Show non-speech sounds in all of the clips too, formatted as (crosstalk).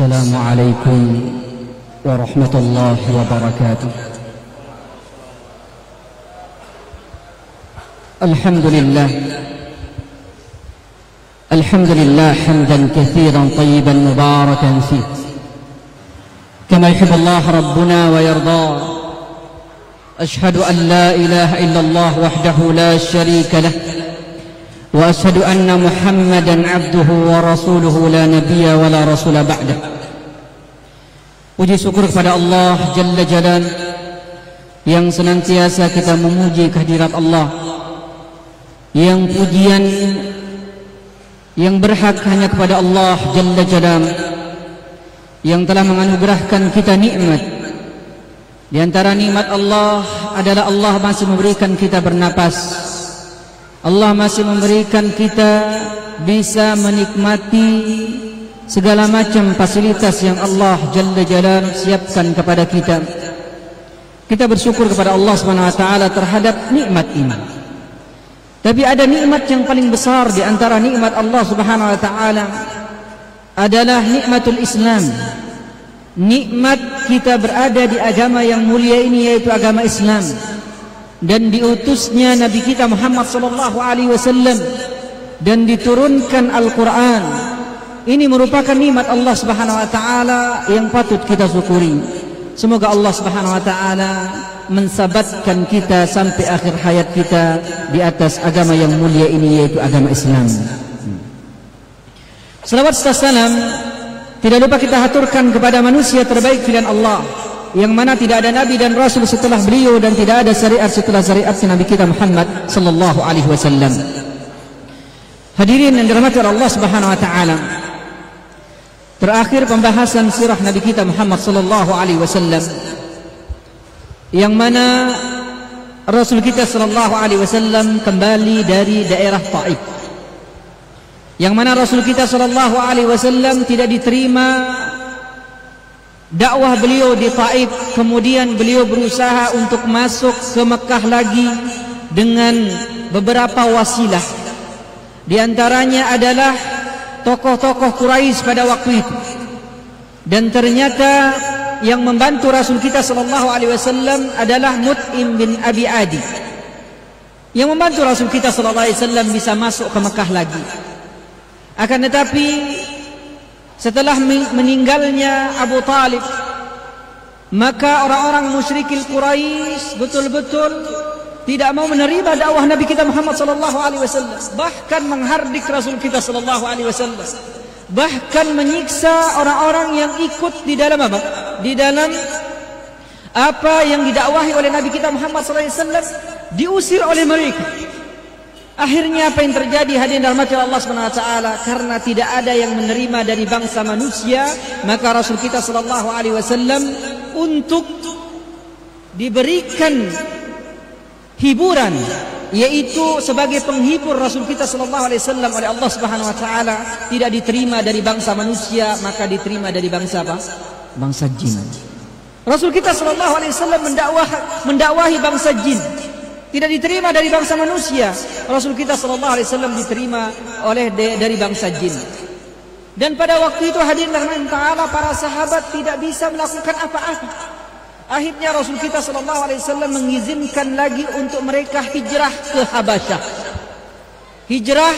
السلام عليكم ورحمة الله وبركاته الحمد لله الحمد لله حمدا كثيرا طيبا مباركا فيه كما يحب الله ربنا ويرضاه أشهد أن لا إله إلا الله وحده لا شريك له Wa ashadu واشهد ان محمدا عبده ورسوله لا نبي ولا rasulah بعده Puji syukur kepada Allah Jalla Jalan Yang senantiasa kita memuji kehadirat Allah Yang pujian Yang berhak hanya kepada Allah Jalla Jalan Yang telah menganugerahkan kita nikmat. Di antara nikmat Allah adalah Allah masih memberikan kita bernapas Allah masih memberikan kita bisa menikmati segala macam fasilitas yang Allah Jalla Jalal siapkan kepada kita. Kita bersyukur kepada Allah Subhanahu wa taala terhadap nikmat iman. Tapi ada nikmat yang paling besar di antara nikmat Allah Subhanahu wa taala adalah nikmatul Islam. Nikmat kita berada di agama yang mulia ini yaitu agama Islam dan diutusnya Nabi kita Muhammad sallallahu alaihi wasallam dan diturunkan Al-Qur'an. Ini merupakan nikmat Allah Subhanahu wa taala yang patut kita syukuri. Semoga Allah Subhanahu wa taala mensabatkan kita sampai akhir hayat kita di atas agama yang mulia ini yaitu agama Islam. Selawat serta salam tidak lupa kita haturkan kepada manusia terbaik pilihan Allah yang mana tidak ada nabi dan rasul setelah beliau dan tidak ada syariat setelah syariat nabi kita Muhammad sallallahu alaihi wasallam. Hadirin yang dirahmati Allah Subhanahu wa taala. Terakhir pembahasan sirah nabi kita Muhammad sallallahu alaihi wasallam yang mana rasul kita sallallahu alaihi wasallam kembali dari daerah Taif. Yang mana rasul kita sallallahu alaihi wasallam tidak diterima dakwah beliau di Taif kemudian beliau berusaha untuk masuk ke Mekah lagi dengan beberapa wasilah di antaranya adalah tokoh-tokoh Quraisy pada waktu itu dan ternyata yang membantu Rasul kita sallallahu alaihi wasallam adalah Mut'im bin Abi Adi yang membantu Rasul kita sallallahu alaihi wasallam bisa masuk ke Mekah lagi akan tetapi Setelah meninggalnya Abu Talib Maka orang-orang musyrikil Quraisy betul-betul tidak mau menerima dakwah Nabi kita Muhammad sallallahu alaihi wasallam, bahkan menghardik Rasul kita sallallahu alaihi wasallam. Bahkan menyiksa orang-orang yang ikut di dalam apa? Di dalam apa yang didakwahi oleh Nabi kita Muhammad sallallahu alaihi wasallam diusir oleh mereka. Akhirnya apa yang terjadi hadirin dalam hati Allah Subhanahu wa taala karena tidak ada yang menerima dari bangsa manusia maka Rasul kita sallallahu alaihi wasallam untuk diberikan hiburan yaitu sebagai penghibur Rasul kita sallallahu alaihi wasallam oleh Allah Subhanahu wa taala tidak diterima dari bangsa manusia maka diterima dari bangsa apa? Bangsa jin. Rasul kita sallallahu alaihi wasallam mendakwah mendakwahi bangsa jin. tidak diterima dari bangsa manusia. Rasul kita shallallahu alaihi wasallam diterima oleh de, dari bangsa jin. Dan pada waktu itu hadir rahman taala para sahabat tidak bisa melakukan apa-apa. Akhirnya Rasul kita shallallahu alaihi wasallam mengizinkan lagi untuk mereka hijrah ke Habasyah. Hijrah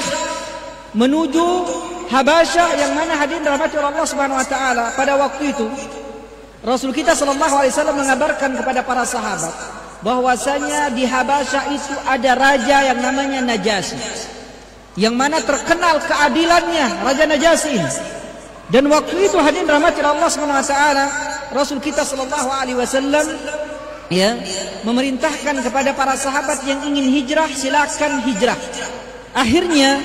menuju Habasyah yang mana hadir rahmat Allah Subhanahu wa taala pada waktu itu Rasul kita sallallahu alaihi wasallam mengabarkan kepada para sahabat bahwasanya di Habasha itu ada raja yang namanya Najasyi yang mana terkenal keadilannya Raja Najasyi dan waktu itu hadirin rahmati Allah SWT Rasul kita Shallallahu Alaihi Wasallam ya memerintahkan kepada para sahabat yang ingin hijrah silakan hijrah akhirnya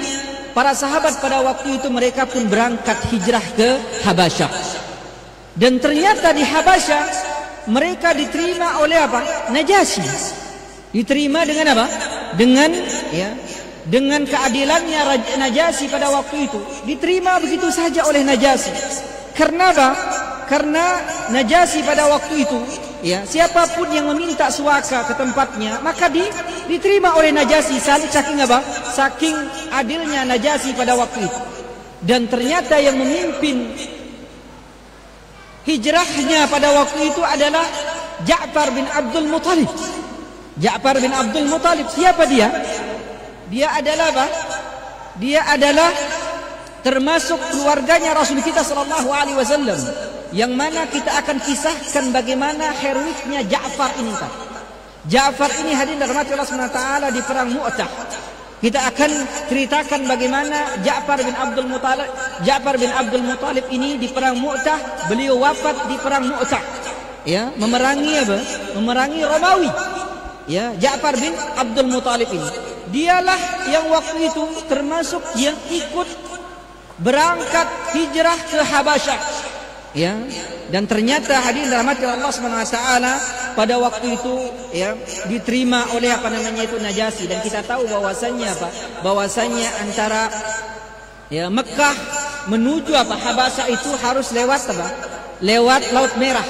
para sahabat pada waktu itu mereka pun berangkat hijrah ke Habasyah dan ternyata di Habasyah mereka diterima oleh apa? Najasyi. Diterima dengan apa? Dengan ya, dengan keadilannya Najasyi pada waktu itu diterima begitu saja oleh Najasyi. Karena apa? Karena Najasyi pada waktu itu ya, siapapun yang meminta suaka ke tempatnya, maka di, diterima oleh Najasyi saking apa? Saking adilnya Najasyi pada waktu itu. Dan ternyata yang memimpin hijrahnya pada waktu itu adalah Ja'far bin Abdul Muthalib. Ja'far bin Abdul Muthalib siapa dia? Dia adalah apa? Dia adalah termasuk keluarganya Rasul kita sallallahu alaihi wasallam yang mana kita akan kisahkan bagaimana heroiknya Ja'far ini Ja'far ini hadirin dalam Allah SWT di perang Mu'tah Kita akan ceritakan bagaimana Ja'far bin Abdul Muttalib Ja'far bin Abdul Muttalib ini di perang Mu'tah Beliau wafat di perang Mu'tah ya, Memerangi apa? Memerangi Romawi ya, Ja'far bin Abdul Muttalib ini Dialah yang waktu itu termasuk yang ikut Berangkat hijrah ke Habasyah ya dan ternyata hadirin dalam hati Allah Subhanahu wa taala pada waktu itu ya diterima oleh apa namanya itu najasi dan kita tahu bahwasannya apa bahwasanya antara ya Mekah menuju apa Habasa itu harus lewat apa lewat Laut Merah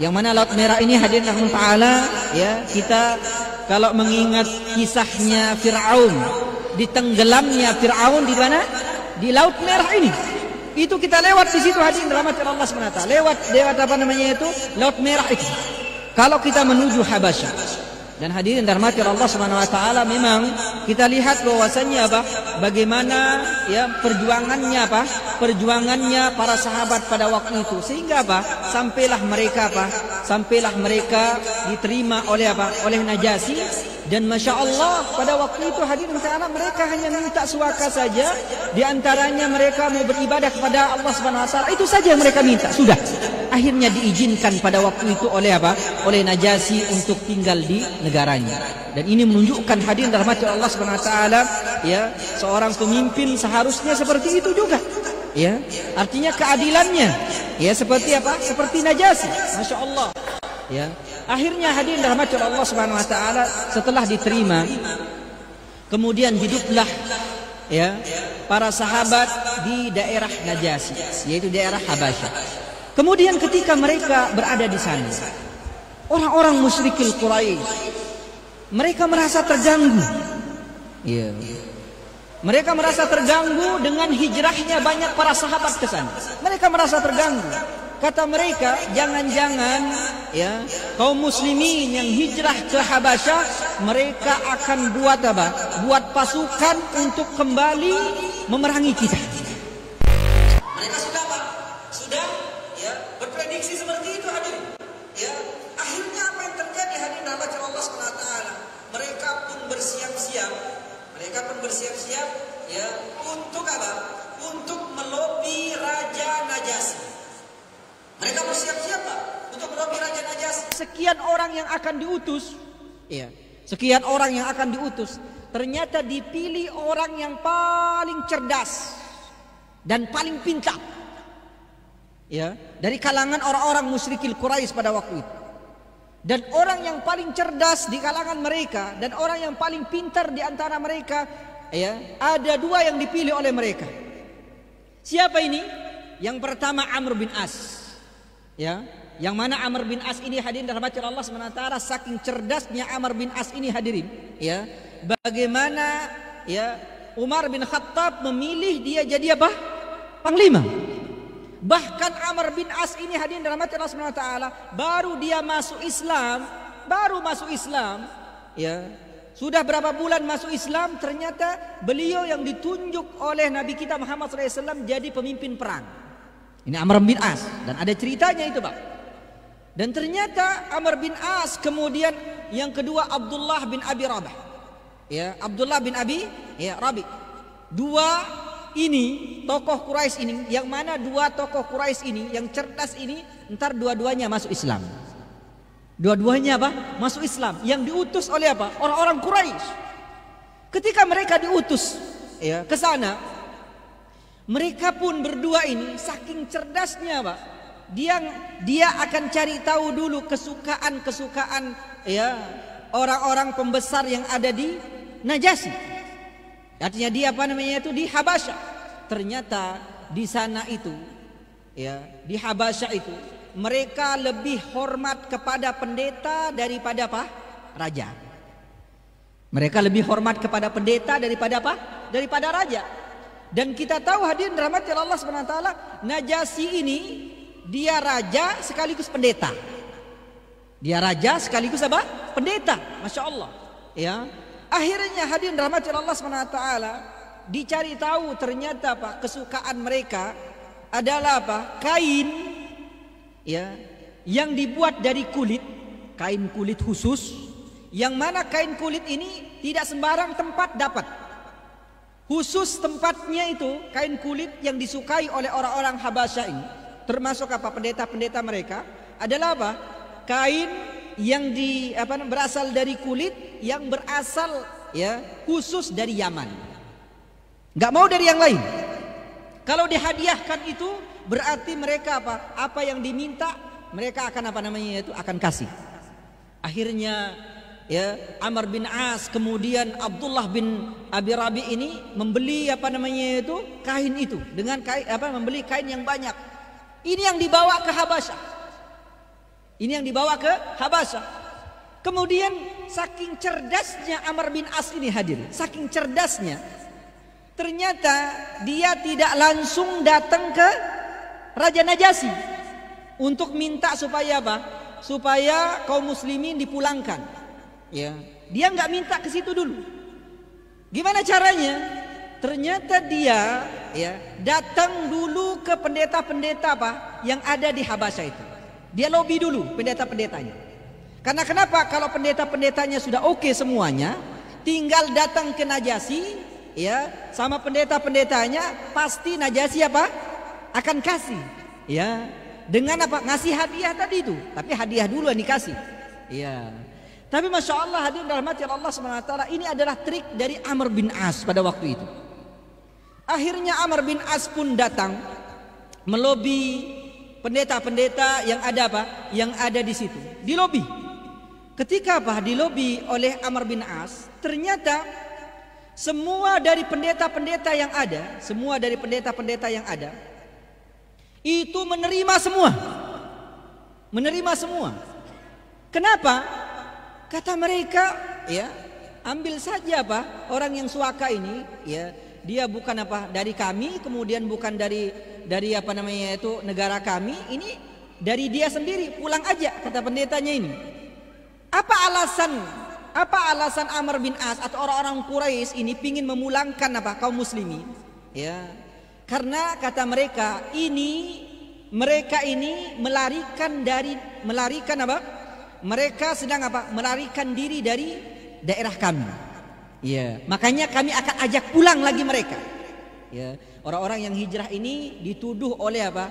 yang mana Laut Merah ini hadir dalam taala ya kita kalau mengingat kisahnya Firaun ditenggelamnya Firaun di mana di Laut Merah ini itu kita lewat di situ hadirin rahmat Allah SWT. Lewat lewat apa namanya itu? Laut Merah itu. Kalau kita menuju Habasya Dan hadirin rahmat Allah SWT memang kita lihat bahwasannya apa? Bagaimana ya perjuangannya apa? Perjuangannya para sahabat pada waktu itu sehingga apa? Sampailah mereka apa? Sampailah mereka diterima oleh apa? Oleh Najasyi dan Masya Allah pada waktu itu hadirin anak mereka hanya minta suaka saja. Di antaranya mereka mau beribadah kepada Allah Subhanahu Wa Taala. Itu saja yang mereka minta. Sudah. Akhirnya diizinkan pada waktu itu oleh apa? Oleh Najasi untuk tinggal di negaranya. Dan ini menunjukkan hadirin rahmat Allah Subhanahu Wa Taala. Ya, seorang pemimpin seharusnya seperti itu juga. Ya, artinya keadilannya. Ya, seperti apa? Seperti Najasi. Masya Allah. Ya, Akhirnya hadirin rahmat Allah Subhanahu wa taala setelah diterima kemudian hiduplah ya para sahabat di daerah Najasi yaitu daerah Habasyah. Kemudian ketika mereka berada di sana orang-orang musyrikin Quraisy mereka merasa terganggu. Ya. Mereka merasa terganggu dengan hijrahnya banyak para sahabat ke sana. Mereka merasa terganggu. Kata mereka, jangan-jangan ya kaum muslimin yang hijrah ke Habasyah, mereka akan buat apa? Buat pasukan untuk kembali memerangi kita. Mereka sudah apa? Sudah ya berprediksi seperti itu hadir. Ya, akhirnya apa yang terjadi hadir nama Allah SWT Mereka pun bersiap-siap. Mereka pun bersiap-siap ya untuk apa? Untuk melobi Raja Najasyi. Mereka bersiap-siap Pak untuk menolong Raja Najas. Sekian orang yang akan diutus. Iya. Sekian orang yang akan diutus. Ternyata dipilih orang yang paling cerdas dan paling pintar. Ya, dari kalangan orang-orang musyrikil Quraisy pada waktu itu. Dan orang yang paling cerdas di kalangan mereka dan orang yang paling pintar di antara mereka, ya, ada dua yang dipilih oleh mereka. Siapa ini? Yang pertama Amr bin As. Ya, yang mana Amr bin As ini hadirin dalam dirahmati Allah SWT saking cerdasnya Amr bin As ini hadirin, ya. Bagaimana ya Umar bin Khattab memilih dia jadi apa? Panglima. Bahkan Amr bin As ini hadirin dalam dirahmati Allah SWT baru dia masuk Islam, baru masuk Islam, ya. Sudah berapa bulan masuk Islam ternyata beliau yang ditunjuk oleh Nabi kita Muhammad SAW jadi pemimpin perang. Ini Amr bin As dan ada ceritanya itu, Pak. Dan ternyata Amr bin As kemudian yang kedua Abdullah bin Abi Rabah. Ya, Abdullah bin Abi ya Rabi. Dua ini tokoh Quraisy ini yang mana dua tokoh Quraisy ini yang cerdas ini ntar dua-duanya masuk Islam. Dua-duanya apa? Masuk Islam. Yang diutus oleh apa? Orang-orang Quraisy. Ketika mereka diutus ya ke sana, mereka pun berdua ini saking cerdasnya, Pak. Dia dia akan cari tahu dulu kesukaan-kesukaan ya orang-orang pembesar yang ada di Najasyi. Artinya dia apa namanya itu di Habasyah. Ternyata di sana itu ya, di Habasyah itu mereka lebih hormat kepada pendeta daripada apa? Raja. Mereka lebih hormat kepada pendeta daripada apa? Daripada raja. Dan kita tahu hadirin rahmatnya Allah SWT Najasi ini dia raja sekaligus pendeta. Dia raja sekaligus apa? Pendeta. Masya Allah. Ya. Akhirnya hadirin rahmatnya Allah SWT dicari tahu ternyata Pak kesukaan mereka adalah apa? Kain ya yang dibuat dari kulit, kain kulit khusus yang mana kain kulit ini tidak sembarang tempat dapat. Khusus tempatnya itu kain kulit yang disukai oleh orang-orang Habasyah ini, termasuk apa pendeta-pendeta mereka, adalah apa? Kain yang di apa berasal dari kulit yang berasal ya khusus dari Yaman. Gak mau dari yang lain. Kalau dihadiahkan itu berarti mereka apa? Apa yang diminta mereka akan apa namanya itu akan kasih. Akhirnya ya Amr bin As kemudian Abdullah bin Abi Rabi ini membeli apa namanya itu kain itu dengan kain apa membeli kain yang banyak ini yang dibawa ke Habasyah ini yang dibawa ke Habasyah kemudian saking cerdasnya Amr bin As ini hadir saking cerdasnya ternyata dia tidak langsung datang ke Raja Najasi untuk minta supaya apa supaya kaum muslimin dipulangkan Ya. Dia nggak minta ke situ dulu. Gimana caranya? Ternyata dia ya datang dulu ke pendeta-pendeta apa yang ada di Habasya itu. Dia lobby dulu pendeta-pendetanya. Karena kenapa? Kalau pendeta-pendetanya sudah oke okay semuanya, tinggal datang ke Najasi ya sama pendeta-pendetanya pasti Najasi apa? akan kasih ya dengan apa? ngasih hadiah tadi itu. Tapi hadiah dulu yang dikasih. Iya. Tapi Masya Allah hadir dalam rahmati Allah SWT ini adalah trik dari Amr bin As pada waktu itu. Akhirnya Amr bin As pun datang melobi pendeta-pendeta yang ada apa? Yang ada di situ. Di lobi. Ketika apa? Di lobi oleh Amr bin As, ternyata semua dari pendeta-pendeta yang ada, semua dari pendeta-pendeta yang ada itu menerima semua. Menerima semua. Kenapa? Kata mereka, ya, ambil saja apa orang yang suaka ini, ya, dia bukan apa dari kami, kemudian bukan dari dari apa namanya itu negara kami, ini dari dia sendiri, pulang aja kata pendetanya ini. Apa alasan apa alasan Amr bin As atau orang-orang Quraisy ini pingin memulangkan apa kaum muslimin? Ya. Karena kata mereka ini mereka ini melarikan dari melarikan apa? mereka sedang apa? Melarikan diri dari daerah kami. Ya, makanya kami akan ajak pulang lagi mereka. Ya, orang-orang yang hijrah ini dituduh oleh apa?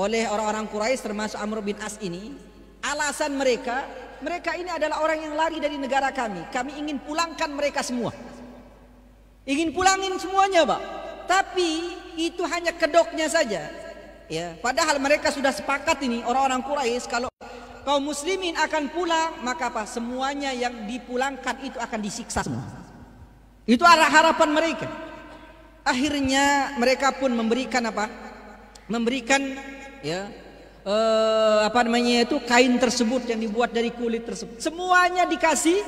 Oleh orang-orang Quraisy termasuk Amr bin As ini, alasan mereka, mereka ini adalah orang yang lari dari negara kami. Kami ingin pulangkan mereka semua. Ingin pulangin semuanya, Pak. Tapi itu hanya kedoknya saja. Ya, padahal mereka sudah sepakat ini orang-orang Quraisy kalau kaum muslimin akan pulang, maka apa? Semuanya yang dipulangkan itu akan disiksa semua. Itu arah harapan mereka. Akhirnya mereka pun memberikan apa? Memberikan ya eh, apa namanya itu kain tersebut yang dibuat dari kulit tersebut. Semuanya dikasih.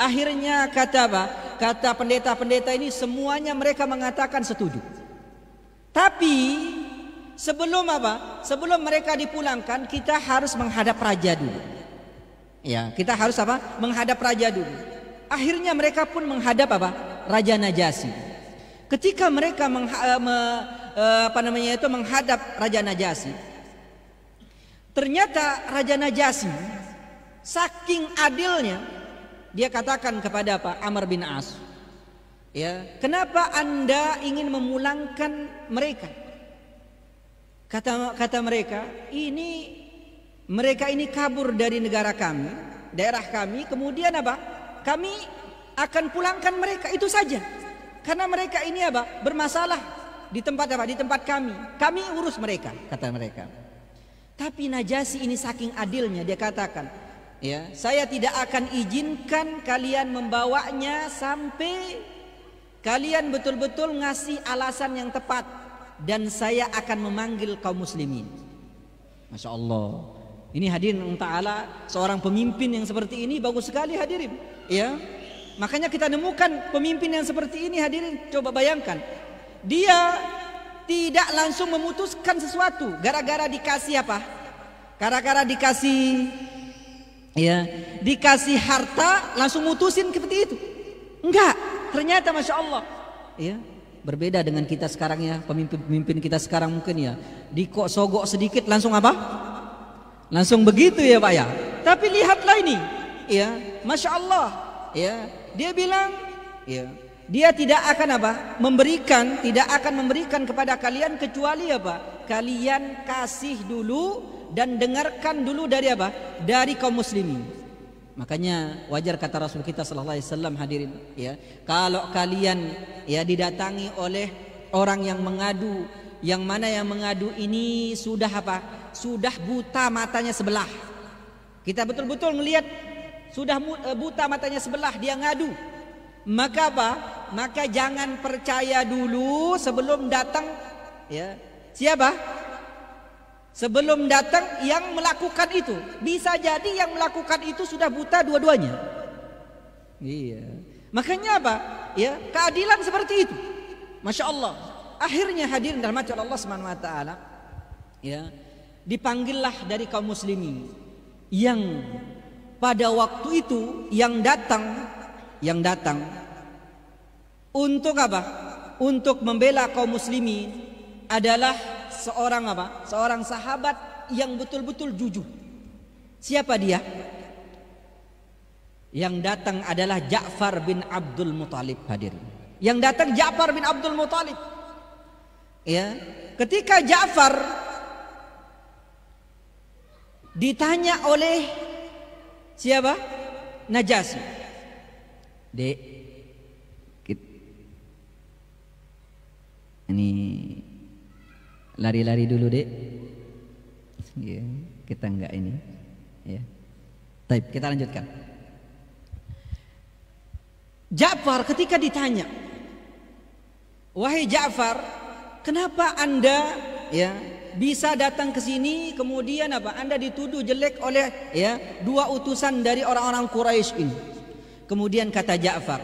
Akhirnya kata apa? Kata pendeta-pendeta ini semuanya mereka mengatakan setuju. Tapi Sebelum apa? Sebelum mereka dipulangkan, kita harus menghadap raja dulu. Ya, kita harus apa? Menghadap raja dulu. Akhirnya mereka pun menghadap apa? Raja Najasi. Ketika mereka meng, eh, me, eh, apa namanya itu menghadap Raja Najasi, ternyata Raja Najasi saking adilnya dia katakan kepada Pak Amr bin As, ya, kenapa anda ingin memulangkan mereka? Kata kata mereka, ini mereka ini kabur dari negara kami, daerah kami, kemudian apa? Kami akan pulangkan mereka itu saja. Karena mereka ini apa? Bermasalah di tempat apa? Di tempat kami. Kami urus mereka, kata mereka. Tapi Najasi ini saking adilnya dia katakan, ya, saya tidak akan izinkan kalian membawanya sampai kalian betul-betul ngasih alasan yang tepat dan saya akan memanggil kaum muslimin. Masya Allah. Ini hadirin Ta'ala seorang pemimpin yang seperti ini bagus sekali hadirin. Ya, makanya kita nemukan pemimpin yang seperti ini hadirin. Coba bayangkan, dia tidak langsung memutuskan sesuatu gara-gara dikasih apa? Gara-gara dikasih ya, dikasih harta langsung mutusin seperti itu. Enggak, ternyata masya Allah. Ya, Berbeda dengan kita sekarang ya, pemimpin-pemimpin kita sekarang mungkin ya. Dikok sogok sedikit langsung apa? Langsung begitu ya Pak ya. Tapi lihatlah ini, ya, masya Allah, ya, dia bilang, ya, dia tidak akan apa? Memberikan, tidak akan memberikan kepada kalian kecuali apa? Kalian kasih dulu dan dengarkan dulu dari apa? Dari kaum muslimin. Makanya wajar kata Rasul kita sallallahu alaihi wasallam hadirin ya. Kalau kalian ya didatangi oleh orang yang mengadu yang mana yang mengadu ini sudah apa? Sudah buta matanya sebelah. Kita betul-betul melihat sudah eh, buta matanya sebelah dia ngadu. Maka apa? Maka jangan percaya dulu sebelum datang ya. Siapa? Sebelum datang yang melakukan itu Bisa jadi yang melakukan itu sudah buta dua-duanya Iya Makanya apa? Ya, keadilan seperti itu Masya Allah Akhirnya hadir dalam hati Allah SWT Ya Dipanggillah dari kaum muslimin Yang pada waktu itu Yang datang Yang datang Untuk apa? Untuk membela kaum muslimin Adalah seorang apa? Seorang sahabat yang betul-betul jujur. Siapa dia? Yang datang adalah Ja'far bin Abdul Muthalib hadir. Yang datang Ja'far bin Abdul Muthalib. Ya, ketika Ja'far ditanya oleh siapa? Najasi. Dek, lari-lari dulu dek ya, kita enggak ini ya Taip, kita lanjutkan Ja'far ketika ditanya wahai Ja'far kenapa anda ya bisa datang ke sini kemudian apa anda dituduh jelek oleh ya dua utusan dari orang-orang Quraisy ini kemudian kata Ja'far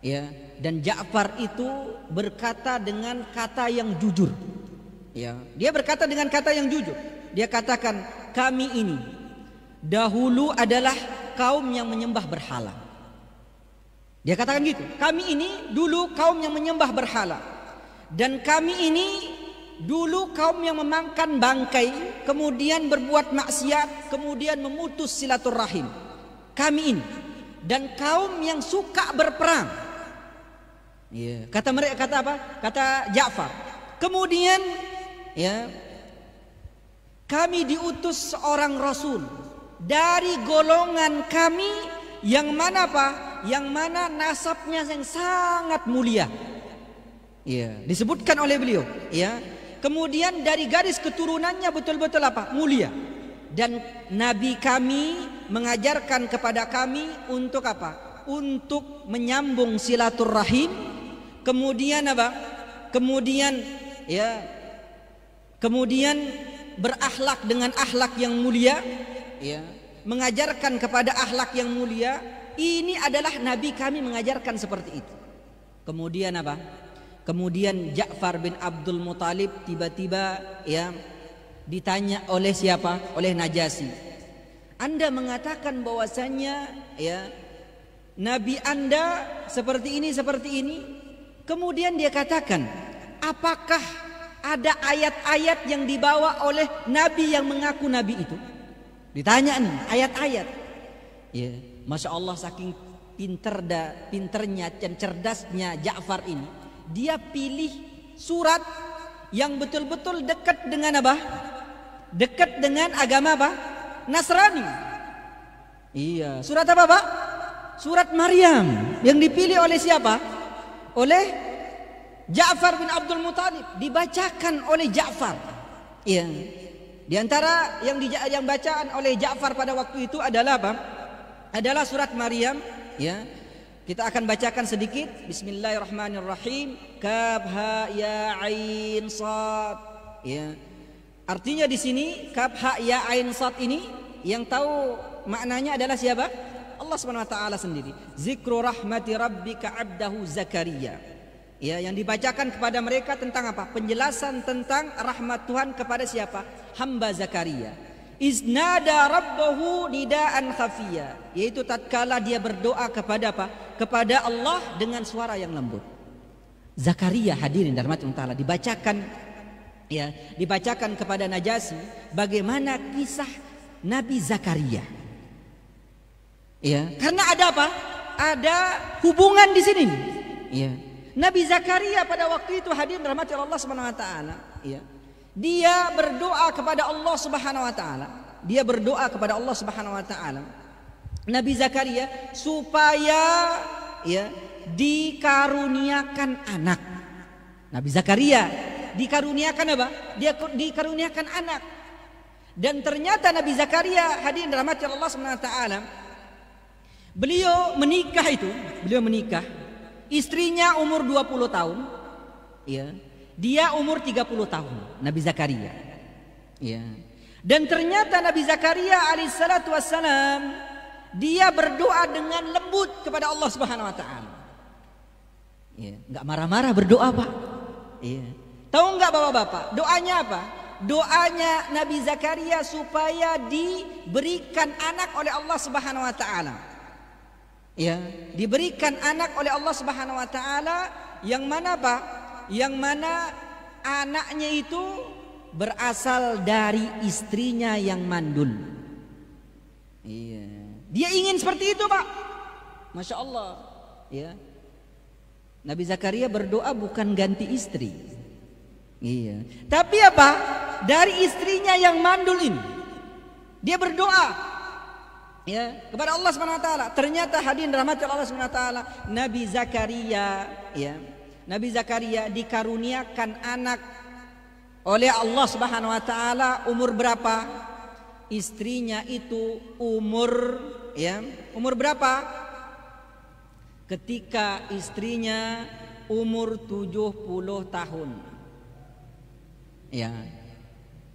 ya dan Ja'far itu berkata dengan kata yang jujur Ya, dia berkata dengan kata yang jujur. Dia katakan, "Kami ini dahulu adalah kaum yang menyembah berhala." Dia katakan gitu, "Kami ini dulu kaum yang menyembah berhala dan kami ini dulu kaum yang memangkan bangkai, kemudian berbuat maksiat, kemudian memutus silaturahim. Kami ini dan kaum yang suka berperang. Iya. kata mereka kata apa? Kata Ja'far. Kemudian ya kami diutus seorang rasul dari golongan kami yang mana apa? Yang mana nasabnya yang sangat mulia. Ya, disebutkan oleh beliau, ya. Kemudian dari garis keturunannya betul-betul apa? Mulia. Dan nabi kami mengajarkan kepada kami untuk apa? Untuk menyambung silaturahim, kemudian apa? Kemudian ya kemudian berakhlak dengan akhlak yang mulia ya mengajarkan kepada akhlak yang mulia ini adalah nabi kami mengajarkan seperti itu kemudian apa kemudian Ja'far bin Abdul Muthalib tiba-tiba ya ditanya oleh siapa oleh Najasi Anda mengatakan bahwasanya ya nabi Anda seperti ini seperti ini kemudian dia katakan apakah ada ayat-ayat yang dibawa oleh nabi yang mengaku nabi itu. Ditanya nih, ayat-ayat. Ya, Masya Allah saking pinter da, pinternya dan cerdasnya Ja'far ini. Dia pilih surat yang betul-betul dekat dengan apa? Dekat dengan agama apa? Nasrani. Iya, surat apa, Pak? Surat Maryam yang dipilih oleh siapa? Oleh Ja'far bin Abdul Muthalib dibacakan oleh Ja'far. Ya. Di antara yang di, yang bacaan oleh Ja'far pada waktu itu adalah apa? Adalah surat Maryam, ya. Kita akan bacakan sedikit. Bismillahirrahmanirrahim. Kaf ha ya ain sad. Ya. Artinya di sini kaf ha ya ain sad ini yang tahu maknanya adalah siapa? Allah Subhanahu wa taala sendiri. Zikru rahmati rabbika abdahu Zakaria. Ya, yang dibacakan kepada mereka tentang apa? Penjelasan tentang rahmat Tuhan kepada siapa? Hamba Zakaria. Iznada rabbahu nidaan khafiya, yaitu tatkala dia berdoa kepada apa? Kepada Allah dengan suara yang lembut. Zakaria hadirin rahmat taala dibacakan ya, dibacakan kepada Najasyi bagaimana kisah Nabi Zakaria. Ya, karena ada apa? Ada hubungan di sini. Ya, Nabi Zakaria pada waktu itu hadir dirahmati Allah Subhanahu wa taala, ya. Dia berdoa kepada Allah Subhanahu wa taala. Dia berdoa kepada Allah Subhanahu wa taala. Nabi Zakaria supaya ya dikaruniakan anak. Nabi Zakaria dikaruniakan apa? Dia dikaruniakan anak. Dan ternyata Nabi Zakaria hadirin dirahmati Allah Subhanahu wa taala. Beliau menikah itu, beliau menikah Istrinya umur 20 tahun, ya. Dia umur 30 tahun, Nabi Zakaria. Ya. Dan ternyata Nabi Zakaria alaihissalatu wassalam dia berdoa dengan lembut kepada Allah Subhanahu wa taala. Ya, enggak marah-marah berdoa, Pak. Iya. Tahu enggak Bapak-bapak, doanya apa? Doanya Nabi Zakaria supaya diberikan anak oleh Allah Subhanahu wa taala. Ya, diberikan anak oleh Allah Subhanahu wa taala yang mana Pak? Yang mana anaknya itu berasal dari istrinya yang mandul. Iya. Dia ingin seperti itu, Pak. Masya Allah. Ya. Nabi Zakaria berdoa bukan ganti istri. Iya. Tapi apa? Dari istrinya yang mandul ini. Dia berdoa, ya kepada Allah Subhanahu wa taala. Ternyata hadirin rahmat Allah Subhanahu wa taala, Nabi Zakaria ya. Nabi Zakaria dikaruniakan anak oleh Allah Subhanahu wa taala umur berapa? Istrinya itu umur ya, umur berapa? Ketika istrinya umur 70 tahun. Ya.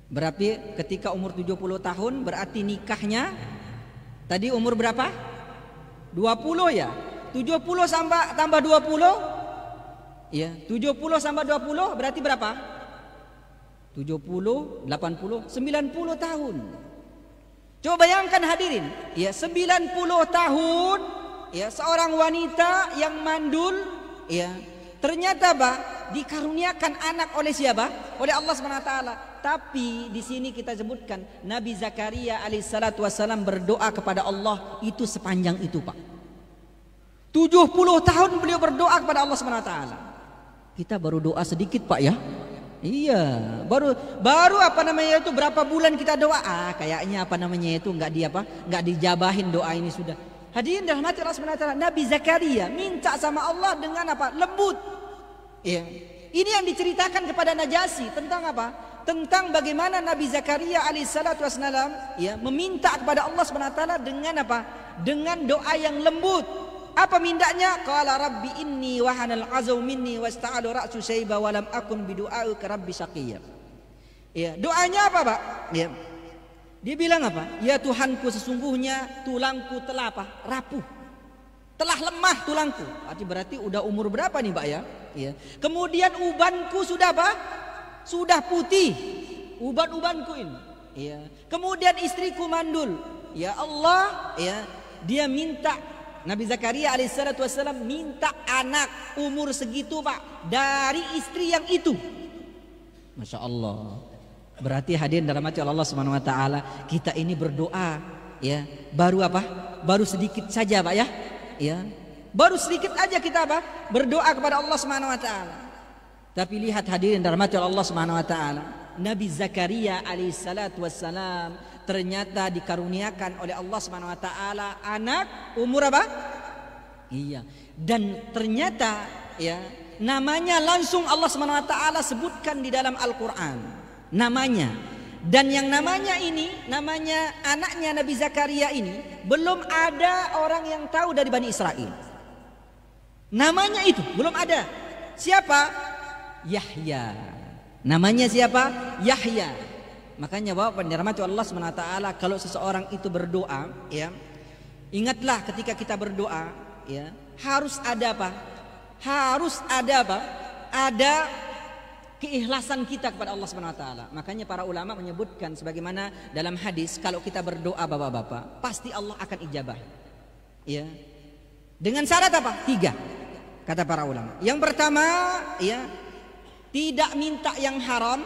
Berarti ketika umur 70 tahun berarti nikahnya Tadi umur berapa? 20 ya. 70 tambah tambah 20 Iya, 70 tambah 20 berarti berapa? 70, 80, 90 tahun. Coba bayangkan hadirin, ya 90 tahun ya seorang wanita yang mandul ya Ternyata pak dikaruniakan anak oleh siapa? Oleh Allah swt. Tapi di sini kita sebutkan Nabi Zakaria alaihissalatu berdoa kepada Allah itu sepanjang itu pak. 70 tahun beliau berdoa kepada Allah swt. Kita baru doa sedikit pak ya. Iya, baru baru apa namanya itu berapa bulan kita doa? Ah, kayaknya apa namanya itu nggak di apa? Nggak dijabahin doa ini sudah. Hadirin dalam hati Allah SWT Nabi Zakaria minta sama Allah dengan apa? Lembut Iya. Ini yang diceritakan kepada Najasyi tentang apa? Tentang bagaimana Nabi Zakaria alaihissalatu ya, meminta kepada Allah SWT dengan apa? Dengan doa yang lembut. Apa mindanya? Qala rabbi inni wahanal azaw minni wasta'adu ra'su syaiba walam akun bidu'a'u ke rabbi syaqiyya. Ya, doanya apa, Pak? Ya. Dia bilang apa? Ya Tuhanku sesungguhnya tulangku telah apa? Rapuh telah lemah tulangku. Berarti berarti udah umur berapa nih, Pak ya? Iya. Kemudian ubanku sudah apa? Sudah putih. Uban-ubanku ini. Iya. Kemudian istriku mandul. Ya Allah, ya. Dia minta Nabi Zakaria alaihissalatu wassalam minta anak umur segitu, Pak, dari istri yang itu. Masya Allah. Berarti hadirin dalam hati Allah Subhanahu wa taala, kita ini berdoa ya, baru apa? Baru sedikit saja, Pak ya ya baru sedikit aja kita apa berdoa kepada Allah Subhanahu wa taala tapi lihat hadirin rahmati Allah Subhanahu wa taala Nabi Zakaria alaihissalatu wassalam ternyata dikaruniakan oleh Allah Subhanahu wa taala anak umur apa iya dan ternyata ya namanya langsung Allah Subhanahu wa taala sebutkan di dalam Al-Qur'an namanya dan yang namanya ini, namanya anaknya Nabi Zakaria ini, belum ada orang yang tahu dari Bani Israel. Namanya itu belum ada. Siapa? Yahya. Namanya siapa? Yahya. Makanya Bapak itu Allah SWT kalau seseorang itu berdoa, ya. Ingatlah ketika kita berdoa, ya, harus ada apa? Harus ada apa? Ada keikhlasan kita kepada Allah Subhanahu wa taala. Makanya para ulama menyebutkan sebagaimana dalam hadis kalau kita berdoa Bapak-bapak, pasti Allah akan ijabah. Ya. Dengan syarat apa? Tiga kata para ulama. Yang pertama, ya, tidak minta yang haram.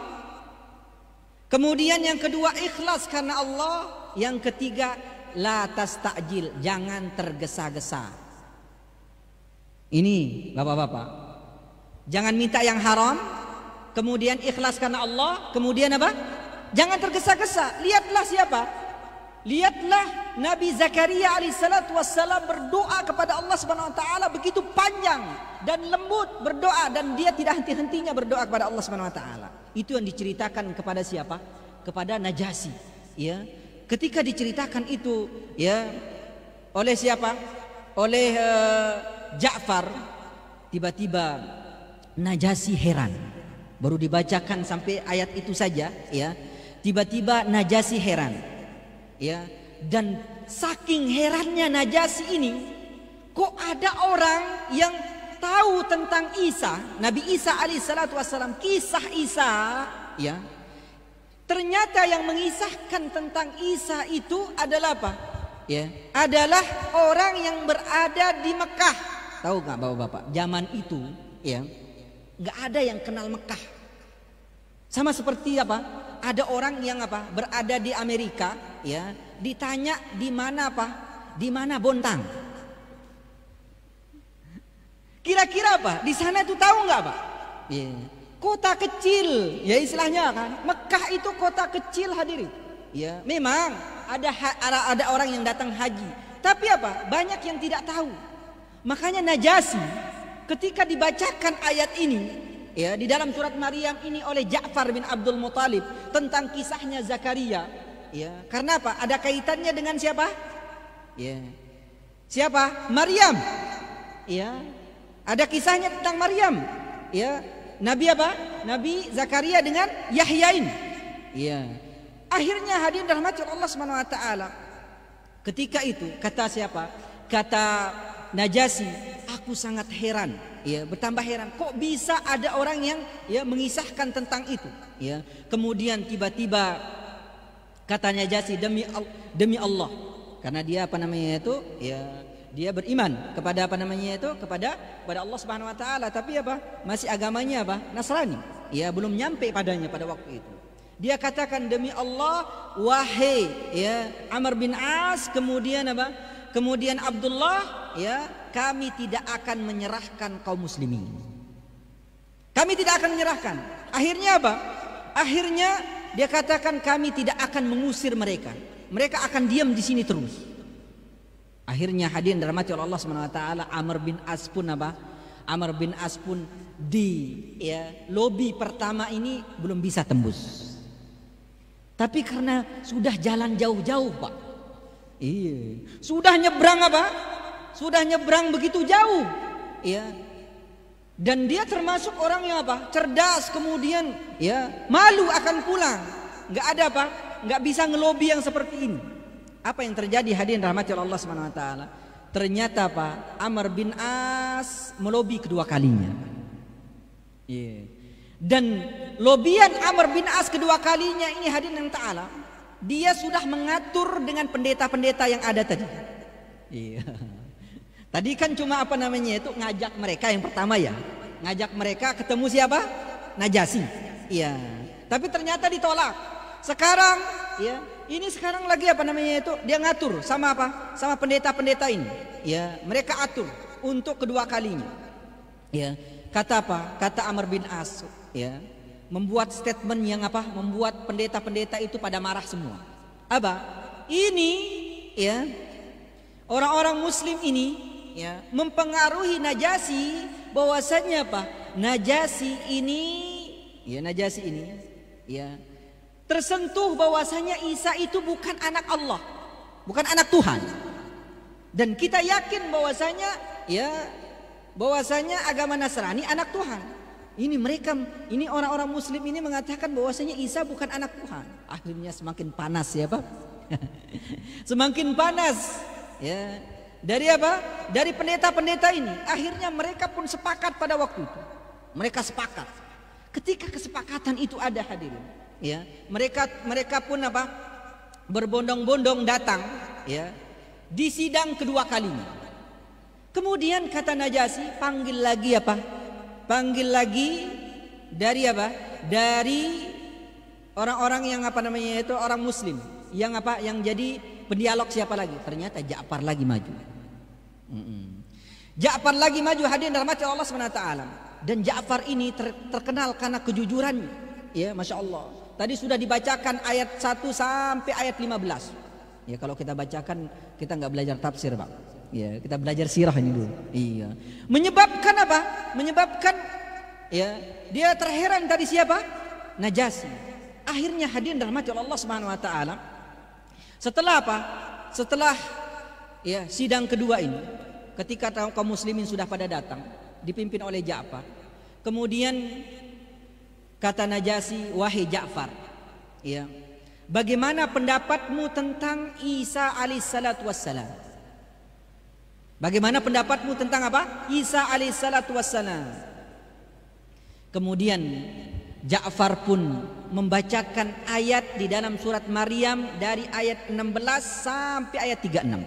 Kemudian yang kedua ikhlas karena Allah, yang ketiga la takjil jangan tergesa-gesa. Ini Bapak-bapak. Jangan minta yang haram, kemudian ikhlas karena Allah, kemudian apa? Jangan tergesa-gesa. Lihatlah siapa? Lihatlah Nabi Zakaria alaihissalatu wassalam berdoa kepada Allah subhanahu wa taala begitu panjang dan lembut berdoa dan dia tidak henti-hentinya berdoa kepada Allah subhanahu wa taala. Itu yang diceritakan kepada siapa? Kepada Najasi, ya. Ketika diceritakan itu, ya, oleh siapa? Oleh uh, Ja'far tiba-tiba Najasi heran baru dibacakan sampai ayat itu saja ya tiba-tiba Najasi heran ya dan saking herannya Najasi ini kok ada orang yang tahu tentang Isa Nabi Isa alaihissalatu wassalam kisah Isa ya ternyata yang mengisahkan tentang Isa itu adalah apa ya adalah orang yang berada di Mekah tahu nggak bapak-bapak zaman itu ya Gak ada yang kenal Mekah. Sama seperti apa? Ada orang yang apa? Berada di Amerika, ya, ditanya di mana apa? Di mana Bontang? Kira-kira apa? Di sana itu tahu nggak pak? Yeah. Kota kecil, ya istilahnya kan. Mekah itu kota kecil hadirin. Ya, memang ada ada orang yang datang haji, tapi apa? Banyak yang tidak tahu. Makanya Najasi ketika dibacakan ayat ini ya di dalam surat Maryam ini oleh Ja'far bin Abdul Muthalib tentang kisahnya Zakaria ya karena apa ada kaitannya dengan siapa ya siapa Maryam ya ada kisahnya tentang Maryam ya Nabi apa Nabi Zakaria dengan Yahyain ya akhirnya hadirin rahmat Allah Subhanahu wa taala ketika itu kata siapa kata Najasi aku sangat heran ya bertambah heran kok bisa ada orang yang ya mengisahkan tentang itu ya kemudian tiba-tiba katanya Jasi demi demi Allah karena dia apa namanya itu ya dia beriman kepada apa namanya itu kepada kepada Allah Subhanahu wa taala tapi apa masih agamanya apa Nasrani ya belum nyampe padanya pada waktu itu dia katakan demi Allah wahai ya Amr bin As kemudian apa Kemudian Abdullah, ya, kami tidak akan menyerahkan kaum muslimin. Kami tidak akan menyerahkan. Akhirnya apa? Akhirnya dia katakan kami tidak akan mengusir mereka. Mereka akan diam di sini terus. Akhirnya hadirin dirahmati oleh Allah Subhanahu wa taala, Amr bin As pun apa? Amr bin As pun di ya, lobi pertama ini belum bisa tembus. Tapi karena sudah jalan jauh-jauh, Pak. Iya. Sudah nyebrang apa? Sudah nyebrang begitu jauh. Iya. Dan dia termasuk orang yang apa? Cerdas kemudian ya malu akan pulang. Nggak ada apa? Nggak bisa ngelobi yang seperti ini. Apa yang terjadi hadirin rahmati Allah Subhanahu wa taala? Ternyata apa? Amr bin As melobi kedua kalinya. Iya. Dan lobian Amr bin As kedua kalinya ini hadirin yang taala dia sudah mengatur dengan pendeta-pendeta yang ada tadi. Iya. Tadi kan cuma apa namanya itu ngajak mereka yang pertama ya. Ngajak mereka ketemu siapa? Najasi. Iya. Tapi ternyata ditolak. Sekarang ya, ini sekarang lagi apa namanya itu dia ngatur sama apa? Sama pendeta-pendeta ini. Ya, mereka atur untuk kedua kalinya. Ya. Kata apa? Kata Amr bin As, ya membuat statement yang apa? Membuat pendeta-pendeta itu pada marah semua. Apa? Ini ya orang-orang muslim ini ya mempengaruhi Najasi bahwasanya apa? Najasi ini ya Najasi ini ya tersentuh bahwasanya Isa itu bukan anak Allah, bukan anak Tuhan. Dan kita yakin bahwasanya ya bahwasanya agama Nasrani anak Tuhan. Ini mereka, ini orang-orang muslim ini mengatakan bahwasanya Isa bukan anak Tuhan. Akhirnya semakin panas ya Pak. (laughs) semakin panas. Ya. Dari apa? Dari pendeta-pendeta ini. Akhirnya mereka pun sepakat pada waktu itu. Mereka sepakat. Ketika kesepakatan itu ada hadirin, ya. Mereka mereka pun apa? Berbondong-bondong datang, ya. Di sidang kedua kalinya. Kemudian kata Najasi, panggil lagi apa? panggil lagi dari apa? Dari orang-orang yang apa namanya itu orang muslim yang apa yang jadi pendialog siapa lagi? Ternyata Ja'far lagi maju. Mm -mm. Ja'far lagi maju hadir dalam hati Allah SWT dan Ja'far ini ter terkenal karena kejujurannya. Ya, Masya Allah. Tadi sudah dibacakan ayat 1 sampai ayat 15. Ya, kalau kita bacakan kita nggak belajar tafsir, bang. Ya, kita belajar sirah ini dulu. Iya. Menyebabkan apa? Menyebabkan ya, dia terheran dari siapa? najas Akhirnya hadirin rahmati Allah Subhanahu wa taala. Setelah apa? Setelah ya, sidang kedua ini ketika kaum muslimin sudah pada datang dipimpin oleh Ja'far. Kemudian kata Najasi, "Wahai Ja'far, ya, bagaimana pendapatmu tentang Isa salatu wassalam?" Bagaimana pendapatmu tentang apa? Isa alaihissalatu wassalam. Kemudian Ja'far pun membacakan ayat di dalam surat Maryam dari ayat 16 sampai ayat 36.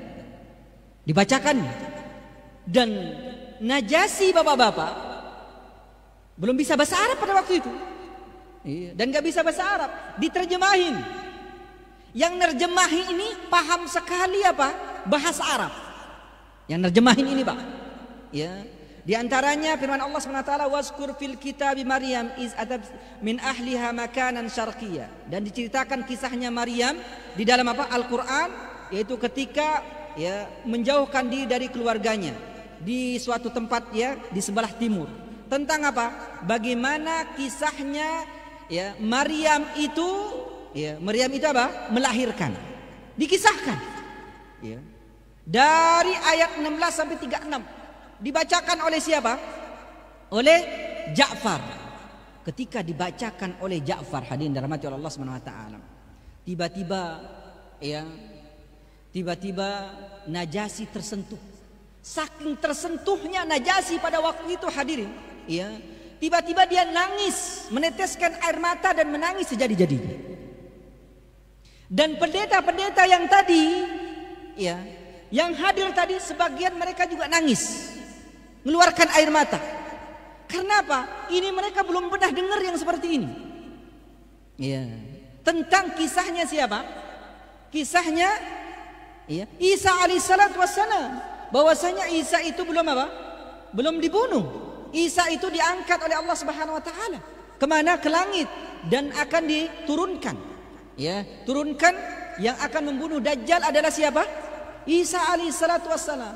Dibacakan. Dan Najasi bapak-bapak belum bisa bahasa Arab pada waktu itu. Iya, dan gak bisa bahasa Arab. Diterjemahin. Yang nerjemahin ini paham sekali apa? Bahasa Arab yang nerjemahin ini pak ya di antaranya firman Allah SWT waskur fil kitab Maryam iz adab min ahliha makanan syarqiyya dan diceritakan kisahnya Maryam di dalam apa Al-Qur'an yaitu ketika ya menjauhkan diri dari keluarganya di suatu tempat ya di sebelah timur tentang apa bagaimana kisahnya ya Maryam itu ya Maryam itu apa melahirkan dikisahkan ya dari ayat 16 sampai 36 dibacakan oleh siapa? Oleh Ja'far. Ketika dibacakan oleh Ja'far hadirin dirahmati Allah Subhanahu wa taala. Tiba-tiba ya tiba-tiba Najasi tersentuh. Saking tersentuhnya Najasi pada waktu itu hadirin, ya. Tiba-tiba dia nangis, meneteskan air mata dan menangis sejadi-jadinya. Dan pendeta-pendeta yang tadi ya yang hadir tadi sebagian mereka juga nangis, mengeluarkan air mata. Karena apa? Ini mereka belum pernah dengar yang seperti ini. Ya. Tentang kisahnya siapa? Kisahnya ya, Isa wassalam bahwasanya Isa itu belum apa? Belum dibunuh. Isa itu diangkat oleh Allah Subhanahu wa taala kemana ke langit dan akan diturunkan ya turunkan yang akan membunuh dajjal adalah siapa Isa alaihissalatu wassalam.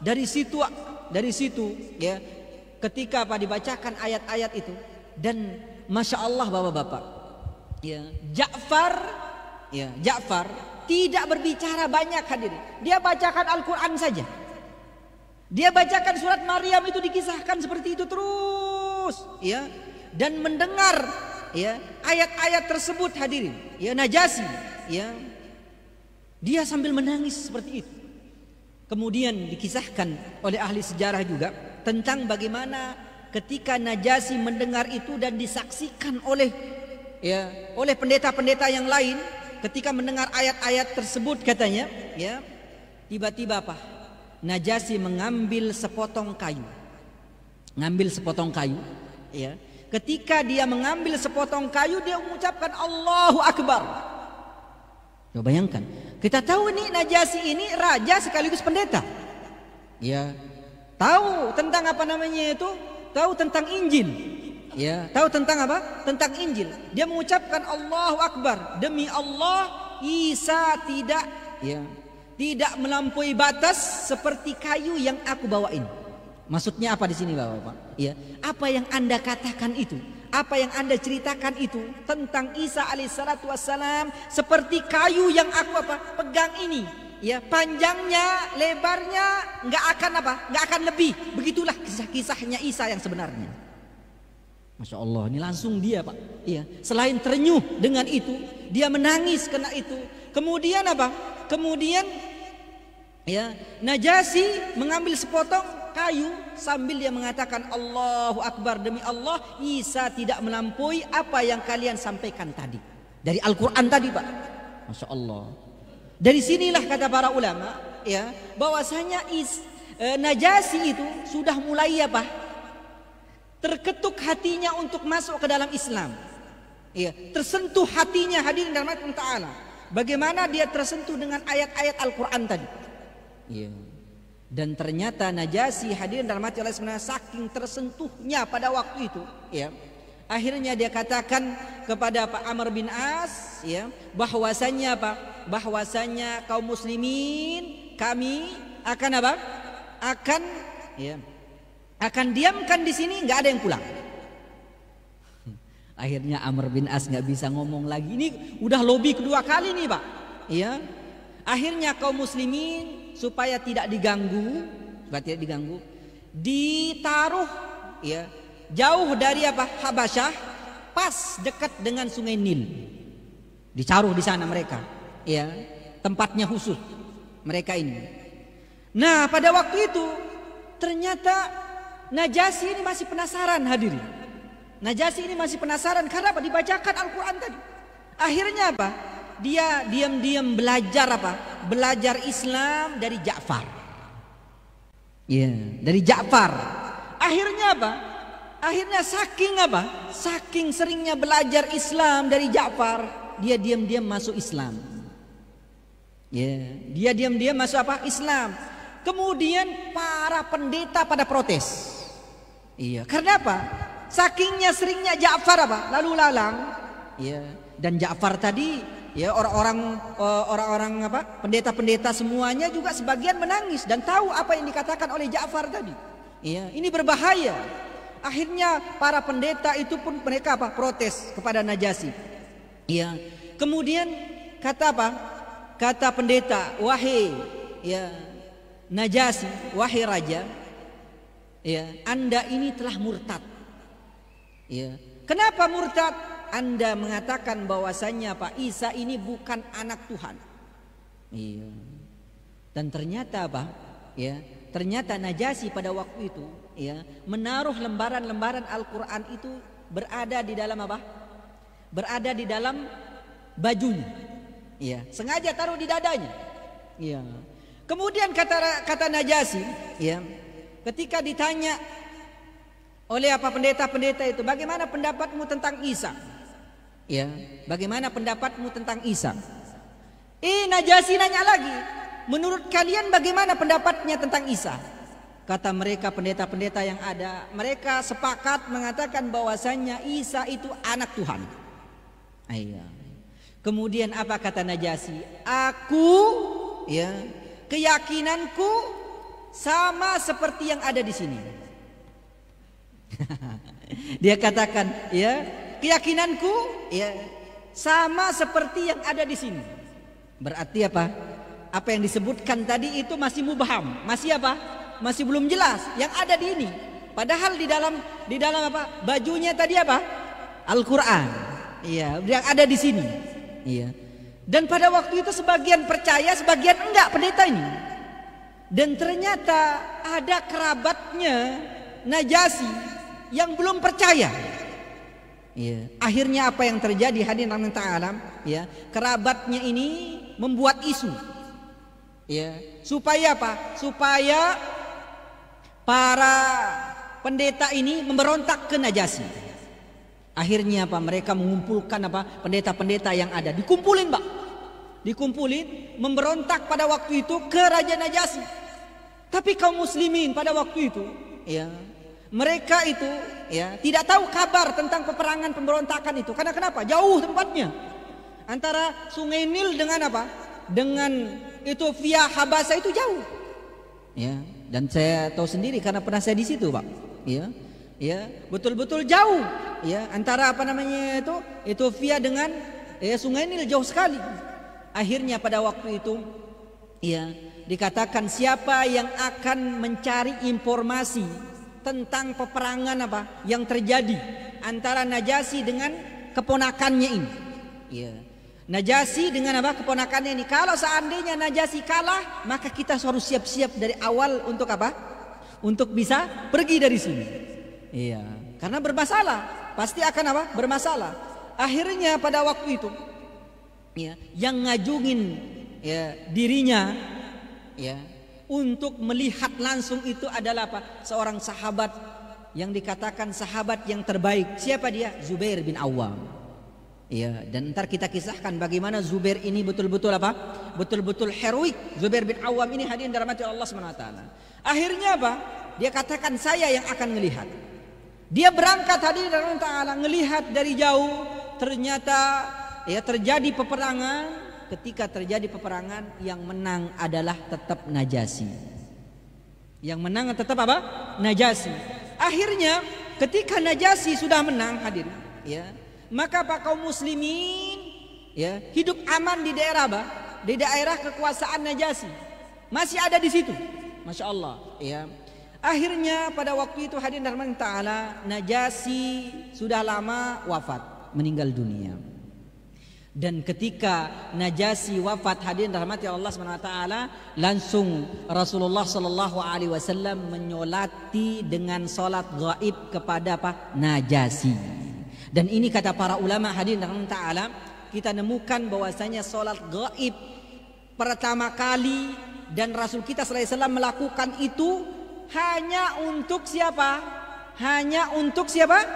Dari situ dari situ ya ketika apa dibacakan ayat-ayat itu dan masya Allah bapak-bapak ya Ja'far ya Ja'far tidak berbicara banyak hadirin dia bacakan Al-Quran saja dia bacakan surat Maryam itu dikisahkan seperti itu terus ya dan mendengar ya ayat-ayat tersebut hadirin ya Najasi ya dia sambil menangis seperti itu. Kemudian dikisahkan oleh ahli sejarah juga tentang bagaimana ketika Najasi mendengar itu dan disaksikan oleh ya oleh pendeta-pendeta yang lain ketika mendengar ayat-ayat tersebut katanya ya tiba-tiba apa Najasi mengambil sepotong kayu ngambil sepotong kayu ya ketika dia mengambil sepotong kayu dia mengucapkan Allahu akbar Coba bayangkan kita tahu ini Najasi ini raja sekaligus pendeta. Ya. Tahu tentang apa namanya itu? Tahu tentang Injil. Ya, tahu tentang apa? Tentang Injil. Dia mengucapkan Allahu Akbar. Demi Allah, Isa tidak ya, tidak melampaui batas seperti kayu yang aku bawain. Maksudnya apa di sini Bapak? Ya, apa yang Anda katakan itu apa yang anda ceritakan itu tentang Isa alaihissalatu wassalam seperti kayu yang aku apa pegang ini ya panjangnya lebarnya nggak akan apa nggak akan lebih begitulah kisah-kisahnya Isa yang sebenarnya Masya Allah ini langsung dia pak iya selain terenyuh dengan itu dia menangis kena itu kemudian apa kemudian ya Najasi mengambil sepotong kayu sambil dia mengatakan Allahu Akbar demi Allah Isa tidak melampaui apa yang kalian sampaikan tadi dari Al-Quran tadi Pak Masya Allah dari sinilah kata para ulama ya bahwasanya is, e, Najasi itu sudah mulai apa ya, terketuk hatinya untuk masuk ke dalam Islam ya tersentuh hatinya hadirin dalam Allah Ta'ala bagaimana dia tersentuh dengan ayat-ayat Al-Quran tadi yeah. Dan ternyata Najasyi hadir dalam hati oleh sebenarnya saking tersentuhnya pada waktu itu, ya. Akhirnya dia katakan kepada Pak Amr bin As, ya, bahwasannya apa? Bahwasannya kaum muslimin kami akan apa? Akan ya. Akan diamkan di sini nggak ada yang pulang. (laughs) Akhirnya Amr bin As nggak bisa ngomong lagi. Ini udah lobby kedua kali nih, Pak. Ya. Akhirnya kaum muslimin supaya tidak diganggu, berarti tidak diganggu, ditaruh ya jauh dari apa Habasyah pas dekat dengan Sungai Nil. Dicaruh di sana mereka, ya. Tempatnya khusus mereka ini. Nah, pada waktu itu ternyata Najasi ini masih penasaran hadirin. Najasi ini masih penasaran karena apa? Dibacakan Al-Quran tadi. Akhirnya apa? dia diam-diam belajar apa? Belajar Islam dari Ja'far. Ya, yeah, dari Ja'far. Akhirnya apa? Akhirnya saking apa? Saking seringnya belajar Islam dari Ja'far, dia diam-diam masuk Islam. Ya, yeah. dia diam-diam masuk apa? Islam. Kemudian para pendeta pada protes. Iya, yeah. karena apa? Sakingnya seringnya Ja'far apa? Lalu lalang. Iya, dan Ja'far tadi ya orang-orang eh, orang-orang apa pendeta-pendeta semuanya juga sebagian menangis dan tahu apa yang dikatakan oleh Ja'far tadi. Ya, ini berbahaya. Akhirnya para pendeta itu pun mereka apa protes kepada Najasi. Ya. Kemudian kata apa? Kata pendeta, "Wahai ya Najasi, wahai raja, ya, Anda ini telah murtad." Ya. Kenapa murtad? Anda mengatakan bahwasanya Pak Isa ini bukan anak Tuhan. Iya. Dan ternyata apa? Ya, ternyata Najasi pada waktu itu ya, menaruh lembaran-lembaran Al-Qur'an itu berada di dalam apa? Berada di dalam bajunya. Iya, sengaja taruh di dadanya. Iya. Kemudian kata kata Najasi, ya, ketika ditanya oleh apa pendeta-pendeta itu, bagaimana pendapatmu tentang Isa? Ya, bagaimana pendapatmu tentang Isa? Eh, Najasi nanya lagi, menurut kalian bagaimana pendapatnya tentang Isa? Kata mereka pendeta-pendeta yang ada, mereka sepakat mengatakan bahwasanya Isa itu anak Tuhan. Ayah. Kemudian apa kata Najasi? Aku ya, keyakinanku sama seperti yang ada di sini. (laughs) Dia katakan, ya, keyakinanku ya sama seperti yang ada di sini. Berarti apa? Apa yang disebutkan tadi itu masih mubaham, masih apa? Masih belum jelas yang ada di ini. Padahal di dalam di dalam apa? Bajunya tadi apa? Al-Qur'an. Iya, yang ada di sini. Iya. Dan pada waktu itu sebagian percaya, sebagian enggak pendeta ini. Dan ternyata ada kerabatnya Najasi yang belum percaya. Ya. Akhirnya apa yang terjadi hadirin rahmat ta'ala ya, kerabatnya ini membuat isu. Ya, supaya apa? Supaya para pendeta ini memberontak ke Najasi. Akhirnya apa? Mereka mengumpulkan apa? pendeta-pendeta yang ada. Dikumpulin, Pak. Dikumpulin memberontak pada waktu itu ke Raja Najasi. Tapi kaum muslimin pada waktu itu ya mereka itu ya tidak tahu kabar tentang peperangan pemberontakan itu karena kenapa? Jauh tempatnya. Antara Sungai Nil dengan apa? Dengan itu via Habasa itu jauh. Ya, dan saya tahu sendiri karena pernah saya di situ, Pak. Ya. Ya, betul-betul jauh ya antara apa namanya itu itu via dengan ya Sungai Nil jauh sekali. Akhirnya pada waktu itu ya dikatakan siapa yang akan mencari informasi tentang peperangan apa yang terjadi antara najasi dengan keponakannya ini. Ya. Najasyi dengan apa keponakannya ini. Kalau seandainya najasi kalah, maka kita harus siap-siap dari awal untuk apa? Untuk bisa pergi dari sini. Iya, karena bermasalah, pasti akan apa? Bermasalah. Akhirnya pada waktu itu ya, yang ngajungin ya, dirinya ya untuk melihat langsung itu adalah apa? Seorang sahabat yang dikatakan sahabat yang terbaik. Siapa dia? Zubair bin Awam. Iya, dan ntar kita kisahkan bagaimana Zubair ini betul-betul apa? Betul-betul heroik. Zubair bin Awam ini hadirin dirahmati Allah SWT. Akhirnya apa? Dia katakan saya yang akan melihat. Dia berangkat tadi dirahmati Allah melihat dari jauh ternyata ya terjadi peperangan ketika terjadi peperangan yang menang adalah tetap Najasi. Yang menang tetap apa? Najasi. Akhirnya ketika Najasi sudah menang hadir, ya, maka pak kaum muslimin ya hidup aman di daerah apa? Di daerah kekuasaan Najasi. Masih ada di situ. Masya Allah. Ya. Akhirnya pada waktu itu hadir rahman ta'ala Najasi sudah lama wafat Meninggal dunia dan ketika Najasi wafat hadirin rahmati Allah Subhanahu wa taala, langsung Rasulullah sallallahu alaihi wasallam menyolati dengan salat gaib kepada apa? Najasi. Dan ini kata para ulama hadirin rahmati taala, kita nemukan bahwasanya salat gaib pertama kali dan Rasul kita sallallahu alaihi wasallam melakukan itu hanya untuk siapa? Hanya untuk siapa?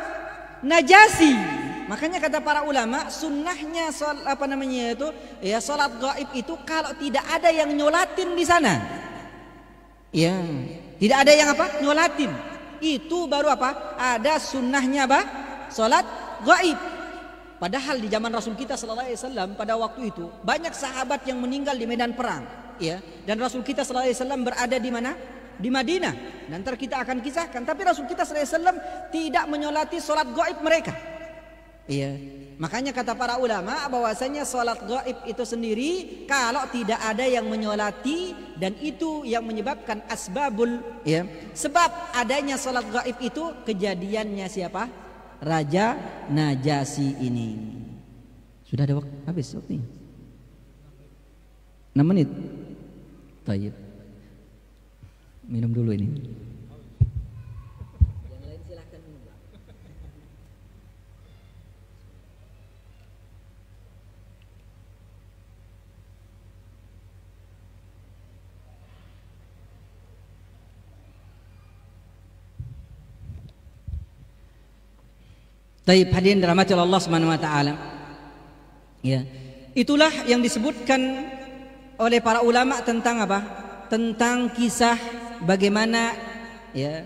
Najasi. Makanya kata para ulama, sunnahnya sol, apa namanya itu, ya salat gaib itu kalau tidak ada yang nyolatin di sana. Ya, tidak ada yang apa? Nyolatin. Itu baru apa? Ada sunnahnya apa? Salat gaib. Padahal di zaman Rasul kita sallallahu alaihi wasallam pada waktu itu banyak sahabat yang meninggal di medan perang, ya. Dan Rasul kita sallallahu alaihi wasallam berada di mana? Di Madinah. Nanti kita akan kisahkan, tapi Rasul kita sallallahu alaihi wasallam tidak menyolati salat gaib mereka. Iya. Makanya kata para ulama bahwasanya sholat gaib itu sendiri kalau tidak ada yang menyolati dan itu yang menyebabkan asbabul ya. Sebab adanya sholat gaib itu kejadiannya siapa? Raja Najasi ini. Sudah ada waktu habis waktunya. 6 menit. Tayyib. Minum dulu ini. Taib hadirin dirahmati Allah Subhanahu wa taala. Ya. Itulah yang disebutkan oleh para ulama tentang apa? Tentang kisah bagaimana ya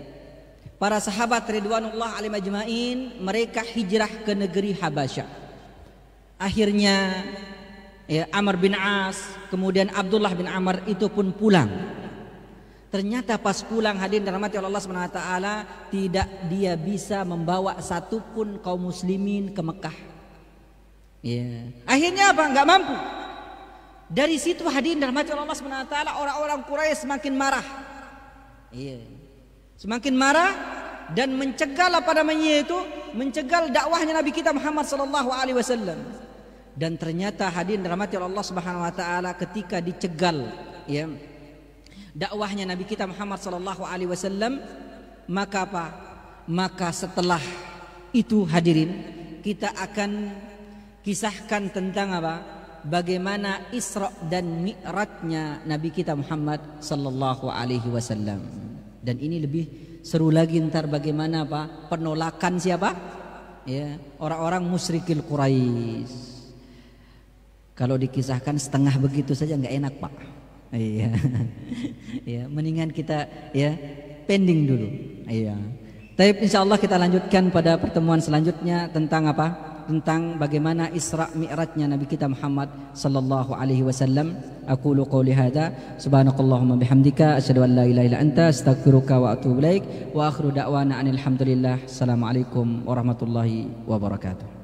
para sahabat ridwanullah alaihi majma'in mereka hijrah ke negeri Habasyah. Akhirnya ya Amr bin As, kemudian Abdullah bin Amr itu pun pulang Ternyata pas pulang hadirin dan rahmati Allah Subhanahu wa taala tidak dia bisa membawa satu pun kaum muslimin ke Mekah. Ya. Akhirnya apa? Enggak mampu. Dari situ hadirin dan rahmati Allah Subhanahu wa taala orang-orang Quraisy semakin marah. Iya. Semakin marah dan mencegah pada namanya itu mencegah dakwahnya Nabi kita Muhammad sallallahu alaihi wasallam. Dan ternyata hadirin dan rahmati Allah Subhanahu wa taala ketika dicegal ya dakwahnya Nabi kita Muhammad sallallahu alaihi wasallam maka apa? Maka setelah itu hadirin kita akan kisahkan tentang apa? Bagaimana Isra dan Mi'rajnya Nabi kita Muhammad sallallahu alaihi wasallam. Dan ini lebih seru lagi ntar bagaimana apa? Penolakan siapa? Ya, orang-orang musyrikil Quraisy. Kalau dikisahkan setengah begitu saja nggak enak, Pak. Iya. ya, mendingan kita ya pending dulu. Iya. Tapi insya Allah kita lanjutkan pada pertemuan selanjutnya tentang apa? Tentang bagaimana Isra Mi'rajnya Nabi kita Muhammad sallallahu alaihi wasallam. Aku lu qouli hadza subhanakallahumma bihamdika asyhadu an la ilaha illa anta astaghfiruka wa atubu ilaik wa akhiru da'wana anil hamdulillah. Assalamualaikum warahmatullahi wabarakatuh.